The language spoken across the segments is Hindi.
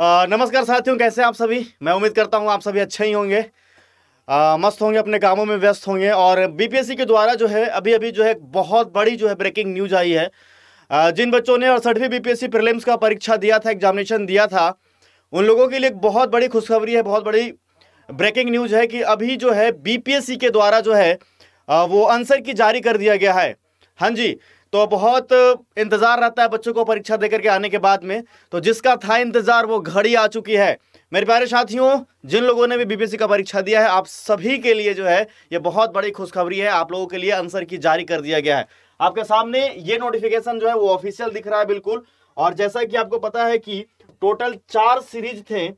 नमस्कार साथियों कैसे आप सभी मैं उम्मीद करता हूँ आप सभी अच्छे ही होंगे आ, मस्त होंगे अपने कामों में व्यस्त होंगे और बीपीएससी के द्वारा जो है अभी अभी जो है बहुत बड़ी जो है ब्रेकिंग न्यूज आई है आ, जिन बच्चों ने अड़सठवीं बीपीएससी प्रीलिम्स का परीक्षा दिया था एग्जामिनेशन दिया था उन लोगों के लिए बहुत बड़ी खुशखबरी है बहुत बड़ी ब्रेकिंग न्यूज है कि अभी जो है बीपीएससी के द्वारा जो है वो आंसर की जारी कर दिया गया है हाँ जी तो बहुत इंतज़ार रहता है बच्चों को परीक्षा देकर के आने के बाद में तो जिसका था इंतज़ार वो घड़ी आ चुकी है मेरे प्यारे साथियों जिन लोगों ने भी बीपीसी का परीक्षा दिया है आप सभी के लिए जो है ये बहुत बड़ी खुशखबरी है आप लोगों के लिए आंसर की जारी कर दिया गया है आपके सामने ये नोटिफिकेशन जो है वो ऑफिशियल दिख रहा है बिल्कुल और जैसा कि आपको पता है कि टोटल चार सीरीज थे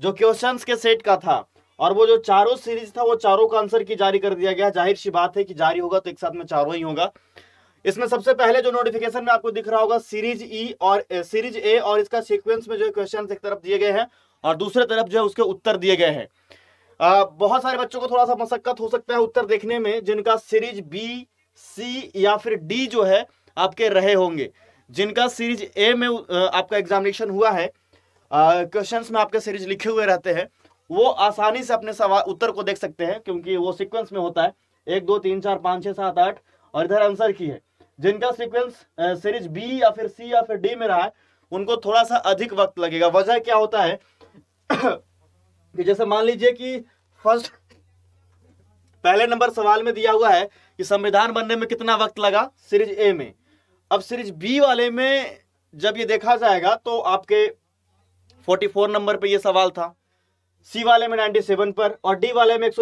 जो क्वेश्चन के सेट का था और वो जो चारों सीरीज था वो चारों का आंसर की जारी कर दिया गया जाहिर सी बात है कि जारी होगा तो एक साथ में चारों ही होगा इसमें सबसे पहले जो नोटिफिकेशन में आपको दिख रहा होगा सीरीज ई e और सीरीज ए और इसका सीक्वेंस में जो क्वेश्चन एक तरफ दिए गए हैं और दूसरे तरफ जो है उसके उत्तर दिए गए हैं बहुत सारे बच्चों को थोड़ा सा मशक्कत हो सकता है उत्तर देखने में जिनका सीरीज बी सी या फिर डी जो है आपके रहे होंगे जिनका सीरीज ए में आपका एग्जामिनेशन हुआ है क्वेश्चन में आपके सीरीज लिखे हुए रहते हैं वो आसानी से अपने सवाल उत्तर को देख सकते हैं क्योंकि वो सिक्वेंस में होता है एक दो तीन चार पाँच छः सात आठ और इधर आंसर की है जिनका सीक्वेंस सीरीज बी या फिर सी या फिर डी में रहा है उनको थोड़ा सा अधिक वक्त लगेगा वजह क्या होता है कि जैसे मान लीजिए कि फर्स्ट पहले नंबर सवाल में दिया हुआ है कि संविधान बनने में कितना वक्त लगा सीरीज ए में अब सीरीज बी वाले में जब ये देखा जाएगा तो आपके 44 नंबर पे ये सवाल था सी वाले में 97 पर और डी वाले में एक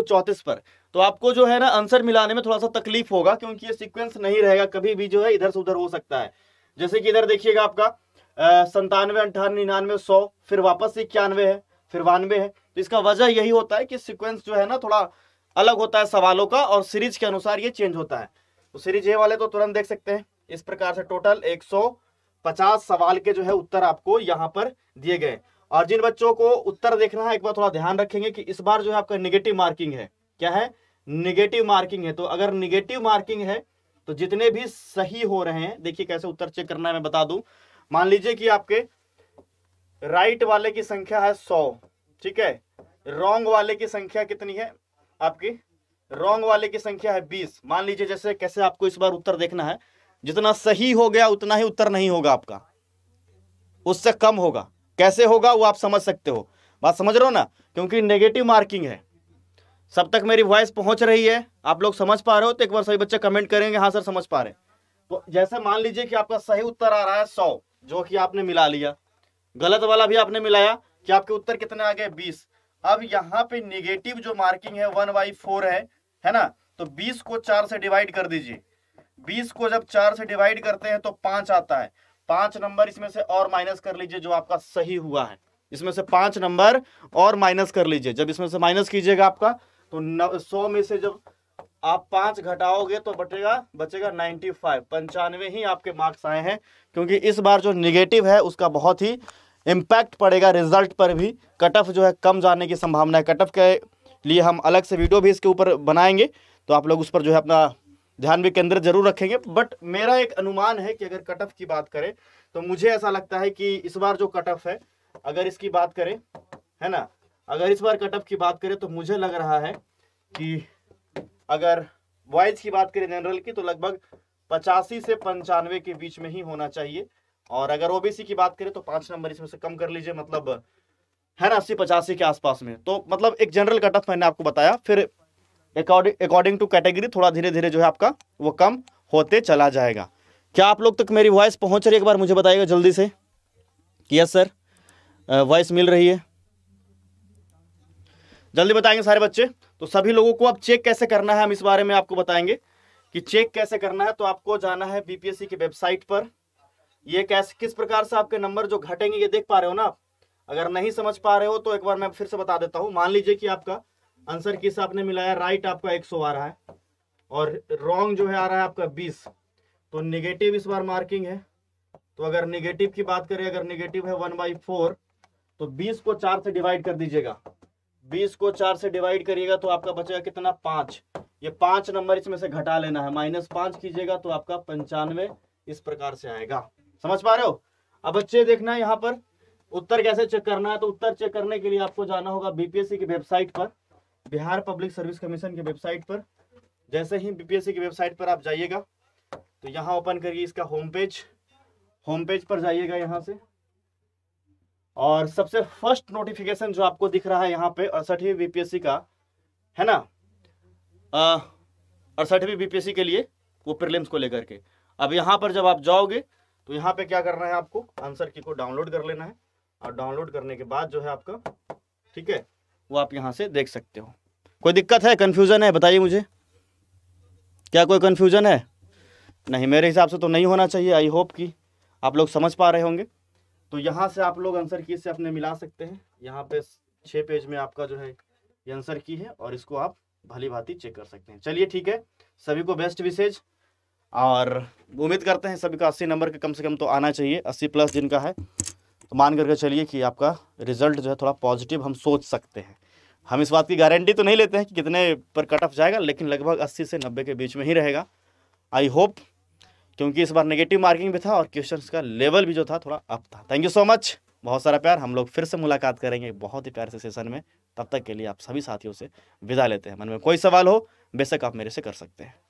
पर तो आपको जो है ना आंसर मिलाने में थोड़ा सा तकलीफ होगा क्योंकि ये सीक्वेंस नहीं रहेगा कभी भी जो है इधर से उधर हो सकता है जैसे कि इधर देखिएगा आपका संतानवे अंठानवे निन्यानवे सौ फिर वापस इक्यानवे है फिर वानवे है तो इसका वजह यही होता है कि सिक्वेंस जो है ना थोड़ा अलग होता है सवालों का और सीरीज के अनुसार ये चेंज होता है तो सीरीज ये वाले तो तुरंत देख सकते हैं इस प्रकार से टोटल 150 सवाल के जो है उत्तर आपको यहाँ पर दिए गए और जिन बच्चों को उत्तर देखना है एक बार थोड़ा ध्यान रखेंगे कि इस बार जो है आपका निगेटिव मार्किंग है क्या है निगेटिव मार्किंग है तो अगर निगेटिव मार्किंग है तो जितने भी सही हो रहे हैं देखिए कैसे उत्तर चेक करना है मैं बता दूं मान लीजिए कि आपके राइट वाले की संख्या है सौ ठीक है रॉन्ग वाले की संख्या कितनी है आपकी रॉन्ग वाले की संख्या है बीस मान लीजिए जैसे कैसे आपको इस बार उत्तर देखना है जितना सही हो गया उतना ही उत्तर नहीं होगा आपका उससे कम होगा कैसे होगा वो आप समझ सकते हो बात समझ रहे हो ना क्योंकि नेगेटिव मार्किंग है सब तक मेरी वॉइस पहुंच रही है आप लोग समझ पा रहे हो तो एक बार सभी बच्चे कमेंट करेंगे हाँ सर समझ पा रहे तो जैसे मान लीजिए कि आपका सही उत्तर आ रहा है सौ जो कि आपने मिला लिया गलत वाला भी आपने मिलाया कि आपके उत्तर कितने आ गए बीस अब यहाँ पे निगेटिव जो मार्किंग है वन बाई फोर है है ना तो बीस को चार से डिवाइड कर दीजिए बीस को जब चार से डिवाइड करते हैं तो पांच आता है पांच नंबर इसमें से और माइनस कर लीजिए जो आपका सही हुआ है इसमें से पांच नंबर और माइनस कर लीजिए जब इसमें से माइनस कीजिएगा आपका तो न सौ में से जब आप पांच घटाओगे तो बटेगा बचेगा नाइन्टी फाइव पंचानवे ही आपके मार्क्स आए हैं क्योंकि इस बार जो निगेटिव है उसका बहुत ही इम्पैक्ट पड़ेगा रिजल्ट पर भी कट ऑफ जो है कम जाने की संभावना है कट ऑफ के लिए हम अलग से वीडियो भी इसके ऊपर बनाएंगे तो आप लोग उस पर जो है अपना ध्यान भी केंद्रित जरूर रखेंगे बट मेरा एक अनुमान है कि अगर कट ऑफ की बात करें तो मुझे ऐसा लगता है कि इस बार जो कट ऑफ है अगर इसकी बात करें है ना अगर इस बार कटअप की बात करें तो मुझे लग रहा है कि अगर वॉइस की बात करें जनरल की तो लगभग पचासी से पंचानवे के बीच में ही होना चाहिए और अगर ओबीसी की बात करें तो पांच नंबर इसमें से कम कर लीजिए मतलब है ना अस्सी पचासी के आसपास में तो मतलब एक जनरल कट ऑफ मैंने आपको बताया फिर अकॉर्डिंग टू कैटेगरी थोड़ा धीरे धीरे जो है आपका वो कम होते चला जाएगा क्या आप लोग तक मेरी वॉइस पहुंच रही है एक बार मुझे बताइएगा जल्दी से यस सर वॉइस मिल रही है जल्दी बताएंगे सारे बच्चे तो सभी लोगों को अब चेक कैसे करना है हम इस बारे में आपको बताएंगे कि चेक कैसे करना है तो आपको जाना है बीपीएससी की वेबसाइट पर ये कैसे किस प्रकार से आपके नंबर जो घटेंगे ये देख पा रहे हो ना आप अगर नहीं समझ पा रहे हो तो एक बार मैं फिर से बता देता हूँ मान लीजिए कि आपका आंसर किस आपने मिलाया राइट आपका एक आ रहा है और रॉन्ग जो है आ रहा है आपका बीस तो निगेटिव इस बार मार्किंग है तो अगर निगेटिव की बात करें अगर निगेटिव है वन बाई फोर तो बीस को चार से डिवाइड कर दीजिएगा बीस को चार से डिवाइड करिएगा तो आपका बचेगा कितना पांच ये पांच नंबर इसमें से घटा लेना है माइनस पांच कीजिएगा तो आपका पंचानवे इस प्रकार से आएगा समझ पा रहे हो अब बच्चे देखना है यहाँ पर उत्तर कैसे चेक करना है तो उत्तर चेक करने के लिए आपको जाना होगा बीपीएससी की वेबसाइट पर बिहार पब्लिक सर्विस कमीशन की वेबसाइट पर जैसे ही बीपीएससी की वेबसाइट पर आप जाइएगा तो यहाँ ओपन करिए इसका होम पेज होम पेज पर जाइएगा यहाँ से और सबसे फर्स्ट नोटिफिकेशन जो आपको दिख रहा है यहाँ पे अड़सठवीं बीपीएससी का है ना अड़सठवीं बीपीएससी के लिए वो प्रिलिम्स को लेकर के अब यहाँ पर जब आप जाओगे तो यहाँ पे क्या करना है आपको आंसर की को डाउनलोड कर लेना है और डाउनलोड करने के बाद जो है आपका ठीक है वो आप यहाँ से देख सकते हो कोई दिक्कत है कन्फ्यूज़न है बताइए मुझे क्या कोई कन्फ्यूज़न है नहीं मेरे हिसाब से तो नहीं होना चाहिए आई होप कि आप लोग समझ पा रहे होंगे तो यहाँ से आप लोग आंसर की से अपने मिला सकते हैं यहाँ पे छः पेज में आपका जो है ये आंसर की है और इसको आप भली भांति चेक कर सकते हैं चलिए ठीक है सभी को बेस्ट विशेज और उम्मीद करते हैं सभी का अस्सी नंबर का कम से कम तो आना चाहिए अस्सी प्लस जिनका है तो मान करके चलिए कि आपका रिजल्ट जो है थोड़ा पॉजिटिव हम सोच सकते हैं हम इस बात की गारंटी तो नहीं लेते हैं कि कितने पर कट ऑफ जाएगा लेकिन लगभग अस्सी से नब्बे के बीच में ही रहेगा आई होप क्योंकि इस बार नेगेटिव मार्किंग भी था और क्वेश्चन का लेवल भी जो था थोड़ा अप था थैंक यू सो मच बहुत सारा प्यार हम लोग फिर से मुलाकात करेंगे बहुत ही प्यार से सेशन में तब तक के लिए आप सभी साथियों से विदा लेते हैं मन में कोई सवाल हो बेशक आप मेरे से कर सकते हैं